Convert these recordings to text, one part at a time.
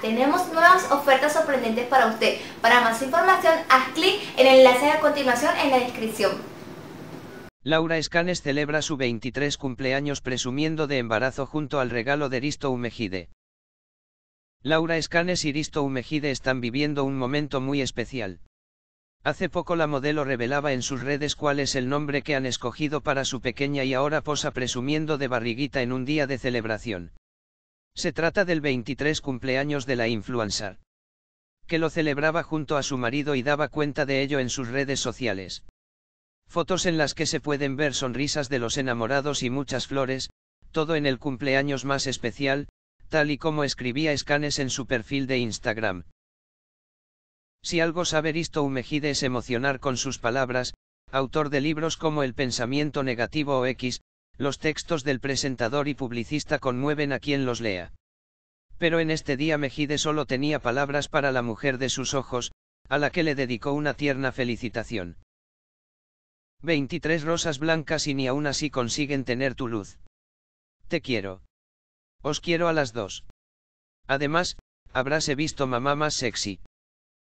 tenemos nuevas ofertas sorprendentes para usted. Para más información, haz clic en el enlace a continuación en la descripción. Laura Escanes celebra su 23 cumpleaños presumiendo de embarazo junto al regalo de Risto Umejide. Laura Escanes y Risto Umejide están viviendo un momento muy especial. Hace poco la modelo revelaba en sus redes cuál es el nombre que han escogido para su pequeña y ahora posa presumiendo de barriguita en un día de celebración. Se trata del 23 cumpleaños de la influencer. Que lo celebraba junto a su marido y daba cuenta de ello en sus redes sociales. Fotos en las que se pueden ver sonrisas de los enamorados y muchas flores, todo en el cumpleaños más especial, tal y como escribía Escanes en su perfil de Instagram. Si algo sabe Risto Umejide es emocionar con sus palabras, autor de libros como El pensamiento negativo o X, los textos del presentador y publicista conmueven a quien los lea. Pero en este día Mejide solo tenía palabras para la mujer de sus ojos, a la que le dedicó una tierna felicitación. 23 rosas blancas y ni aún así consiguen tener tu luz. Te quiero. Os quiero a las dos. Además, habráse visto mamá más sexy.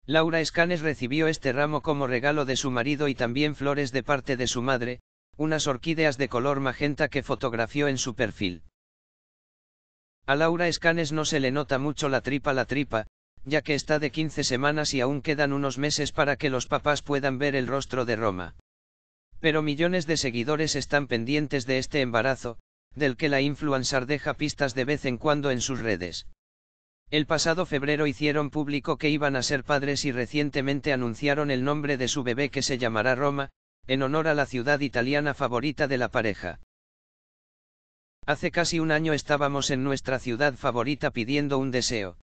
Laura Escanes recibió este ramo como regalo de su marido y también flores de parte de su madre, unas orquídeas de color magenta que fotografió en su perfil. A Laura Escanes no se le nota mucho la tripa la tripa, ya que está de 15 semanas y aún quedan unos meses para que los papás puedan ver el rostro de Roma. Pero millones de seguidores están pendientes de este embarazo, del que la influencer deja pistas de vez en cuando en sus redes. El pasado febrero hicieron público que iban a ser padres y recientemente anunciaron el nombre de su bebé que se llamará Roma, en honor a la ciudad italiana favorita de la pareja. Hace casi un año estábamos en nuestra ciudad favorita pidiendo un deseo.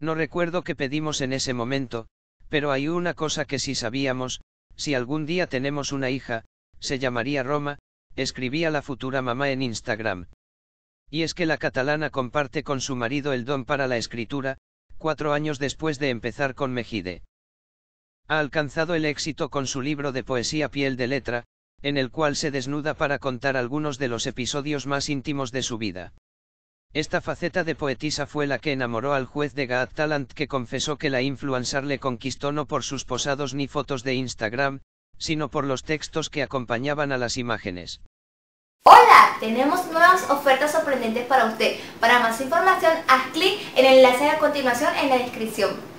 No recuerdo qué pedimos en ese momento, pero hay una cosa que sí sabíamos, si algún día tenemos una hija, se llamaría Roma, escribía la futura mamá en Instagram. Y es que la catalana comparte con su marido el don para la escritura, cuatro años después de empezar con Mejide. Ha alcanzado el éxito con su libro de poesía Piel de Letra, en el cual se desnuda para contar algunos de los episodios más íntimos de su vida. Esta faceta de poetisa fue la que enamoró al juez de Gaad Talant que confesó que la influencer le conquistó no por sus posados ni fotos de Instagram, sino por los textos que acompañaban a las imágenes. Hola, tenemos nuevas ofertas sorprendentes para usted. Para más información, haz clic en el enlace a continuación en la descripción.